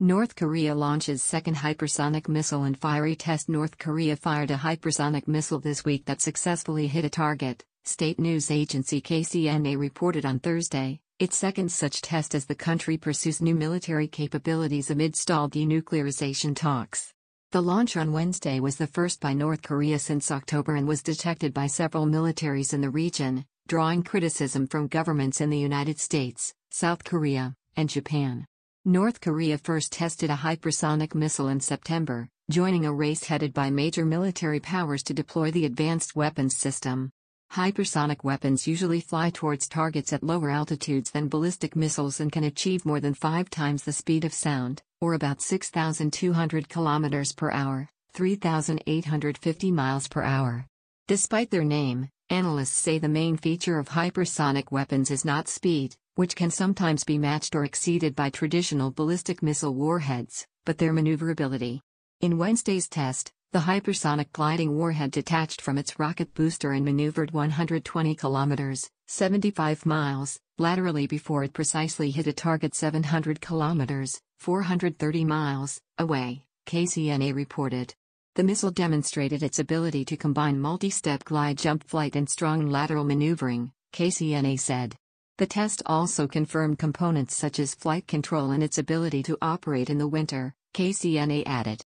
North Korea launches second hypersonic missile in fiery test North Korea fired a hypersonic missile this week that successfully hit a target, state news agency KCNA reported on Thursday, its second such test as the country pursues new military capabilities amid stalled denuclearization talks. The launch on Wednesday was the first by North Korea since October and was detected by several militaries in the region, drawing criticism from governments in the United States, South Korea, and Japan. North Korea first tested a hypersonic missile in September, joining a race headed by major military powers to deploy the advanced weapons system. Hypersonic weapons usually fly towards targets at lower altitudes than ballistic missiles and can achieve more than five times the speed of sound, or about 6,200 km per hour, 3,850 miles per hour. Despite their name, Analysts say the main feature of hypersonic weapons is not speed, which can sometimes be matched or exceeded by traditional ballistic missile warheads, but their maneuverability. In Wednesday's test, the hypersonic gliding warhead detached from its rocket booster and maneuvered 120 kilometers, 75 miles, laterally before it precisely hit a target 700 kilometers, 430 miles, away, KCNA reported. The missile demonstrated its ability to combine multi-step glide jump flight and strong lateral maneuvering, KCNA said. The test also confirmed components such as flight control and its ability to operate in the winter, KCNA added.